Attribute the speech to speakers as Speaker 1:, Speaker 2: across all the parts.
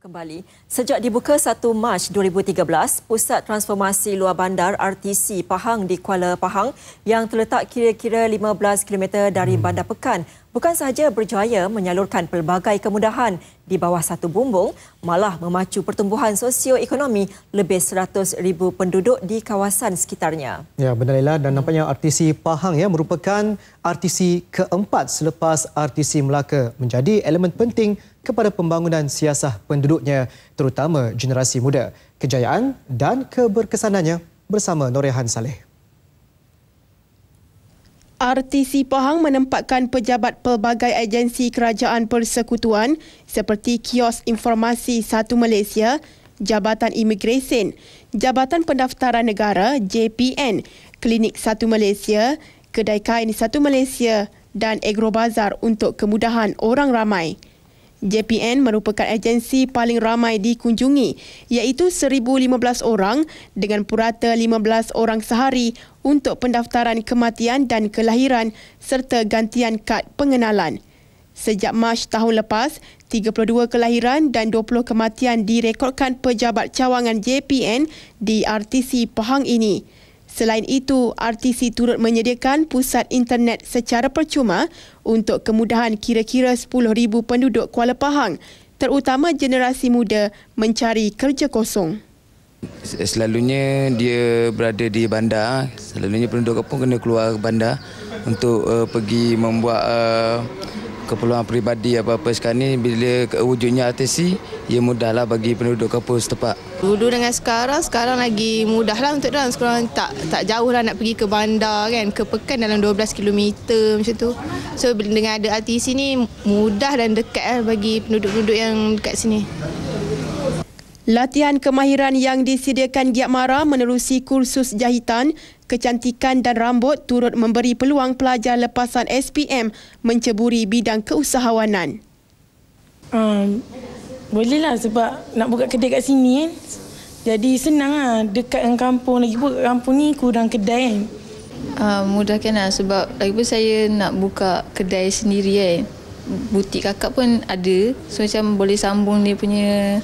Speaker 1: kembali. Sejak dibuka 1 Mac 2013, Pusat Transformasi Luar Bandar RTC Pahang di Kuala Pahang yang terletak kira-kira 15 km dari hmm. Bandar Pekan bukan sahaja berjaya menyalurkan pelbagai kemudahan di bawah satu bumbung, malah memacu pertumbuhan sosioekonomi lebih 100,000 penduduk di kawasan sekitarnya. Ya, benar Lila dan nampaknya RTC Pahang ya merupakan RTC keempat selepas RTC Melaka menjadi elemen penting kepada pembangunan siasah penduduknya terutama generasi muda. Kejayaan dan keberkesanannya bersama Norehan Saleh. RTC Pahang menempatkan pejabat pelbagai agensi kerajaan persekutuan seperti Kios Informasi Satu Malaysia, Jabatan Imigresen, Jabatan Pendaftaran Negara JPN, Klinik Satu Malaysia, Kedai Kain Satu Malaysia dan Agro Bazar untuk kemudahan orang ramai. JPN merupakan agensi paling ramai dikunjungi iaitu 1015 orang dengan purata 15 orang sehari untuk pendaftaran kematian dan kelahiran serta gantian kad pengenalan. Sejak Mac tahun lepas, 32 kelahiran dan 20 kematian direkodkan pejabat cawangan JPN di RTC Pahang ini. Selain itu, RTC turut menyediakan pusat internet secara percuma untuk kemudahan kira-kira 10,000 penduduk Kuala Pahang, terutama generasi muda mencari kerja kosong.
Speaker 2: Selalunya dia berada di bandar. Selalunya penduduk kampung kena keluar ke bandar untuk uh, pergi membuat uh, keperluan peribadi apa-apa sekarang ni bila wujudnya RTC ia mudahlah bagi penduduk kampung setempat.
Speaker 1: Dulu dengan sekarang sekarang lagi mudahlah untuk dalam sekarang tak tak jauhlah nak pergi ke bandar kan ke pekan dalam 12 km macam tu. So dengan ada RTC ni mudah dan dekat eh, bagi penduduk-penduduk yang dekat sini. Latihan kemahiran yang disediakan Giat Mara menerusi kursus jahitan, kecantikan dan rambut turut memberi peluang pelajar lepasan SPM menceburi bidang keusahawanan. Um, bolehlah sebab nak buka kedai kat sini kan. Jadi senang lah dekat dengan kampung. Lagi pun kampung ni kurang kedai eh. ah, kan. Uh, mudahkan lah sebab lagi pun saya nak buka kedai sendiri kan. Butik kakak pun ada. So macam boleh sambung dia punya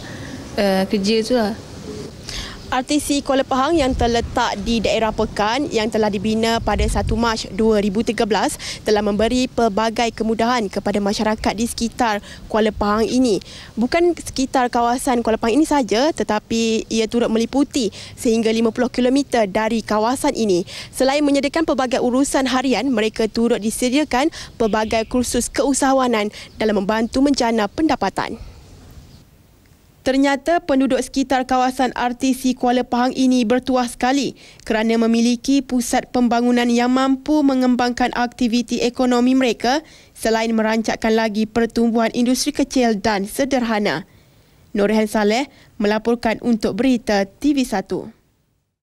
Speaker 1: Eh, kerja tu lah. RTC Kuala Pahang yang terletak di daerah Pekan yang telah dibina pada 1 Mac 2013 telah memberi pelbagai kemudahan kepada masyarakat di sekitar Kuala Pahang ini. Bukan sekitar kawasan Kuala Pahang ini saja tetapi ia turut meliputi sehingga 50 km dari kawasan ini. Selain menyediakan pelbagai urusan harian, mereka turut disediakan pelbagai kursus keusahawanan dalam membantu menjana pendapatan. Ternyata penduduk sekitar kawasan RTC Kuala Pahang ini bertuah sekali kerana memiliki pusat pembangunan yang mampu mengembangkan aktiviti ekonomi mereka selain merancakkan lagi pertumbuhan industri kecil dan sederhana. Norehan Saleh melaporkan untuk berita TV1.